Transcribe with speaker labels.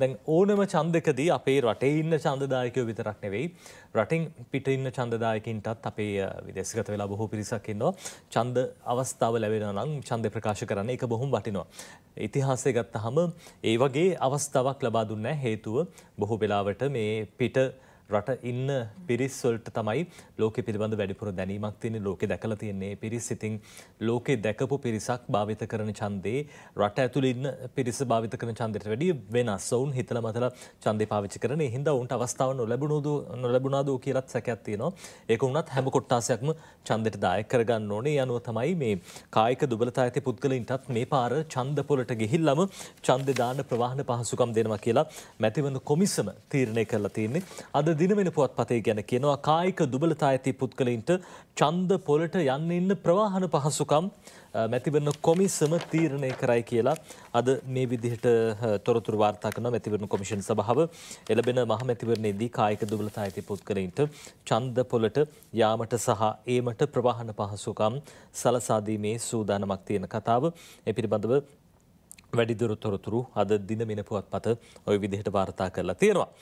Speaker 1: දැන් ඕනම චන්දකදී අපේ රටේ ඉන්න චන්දදායකයෝ විතරක් නෙවෙයි රටින් පිට ඉන්න චන්දදායකින්ටත් අපේ විදේශගත වෙලා බොහෝ පිරිසක් ඉන්නවා ඡන්ද අවස්ථාව ලැබෙනවා නම් ඡන්ද ප්‍රකාශ කරන්න ඒක බොහොම වටිනවා ඉතිහාසය ගත්තහම ඒ වගේ අවස්ථාවක් ලබා දුන්නේ හේතුව බොහෝ වෙලාවට මේ පිට රට ඉන්න පිරිස්වල්ට තමයි ලෝක පිළිබඳ වැඩිපුර දැනීමක් තියෙන ලෝකෙ දැකලා තියෙන්නේ පිරිස් ඉතින් ලෝකෙ දැකපු පිරිසක් භාවිත කරන ඡන්දේ රට ඇතුළේ ඉන්න පිරිස භාවිත කරන ඡන්දයට වැඩිය වෙනස්. ඔවුන් හිතලා මතලා ඡන්දේ පාවිච්චි කරන ඒ හින්දා ඔවුන්ට අවස්ථාව නොලැබුණුදු නොලැබුණාදෝ කියලත් සැකයක් තියෙනවා. ඒක වුණත් හැම කොට්ටාසයක්ම ඡන්දයට දායක කරගන්න ඕනේ. අනුව තමයි මේ කායික දුබලතා ඇති පුද්ගලින්ටත් මේ පාර ඡන්ද පොලට ගිහිල්ලම ඡන්දේ දාන ප්‍රවාහන පහසුකම් දෙනවා කියලා මැතිවන කොමිසම තීරණය කරලා තියෙන්නේ. අද දිනවෙන පුවත් පතේ ගැන කියනවා කායික දුබලතා ඇති පුද්ගලයින්ට චන්ද පොලට යන්න ඉන්න ප්‍රවාහන පහසුකම් මැතිවරණ කොමිසම තීරණය කරයි කියලා අද මේ විදිහට තොරතුරු වාර්තා කරන මැතිවරණ කොමිෂන් සභාව එළබෙන මහ මැතිවරණයේදී කායික දුබලතා ඇති පුද්ගලයින්ට ඡන්ද පොලට යාමට සහ ඒමට ප්‍රවාහන පහසුකම් සලසා දීමේ සූදානමක් තියෙන කතාව ඒ පිළිබඳව වැඩිදුර තොරතුරු අද දින මෙන පුවත්පත ওই විදිහට වාර්තා කරලා තියෙනවා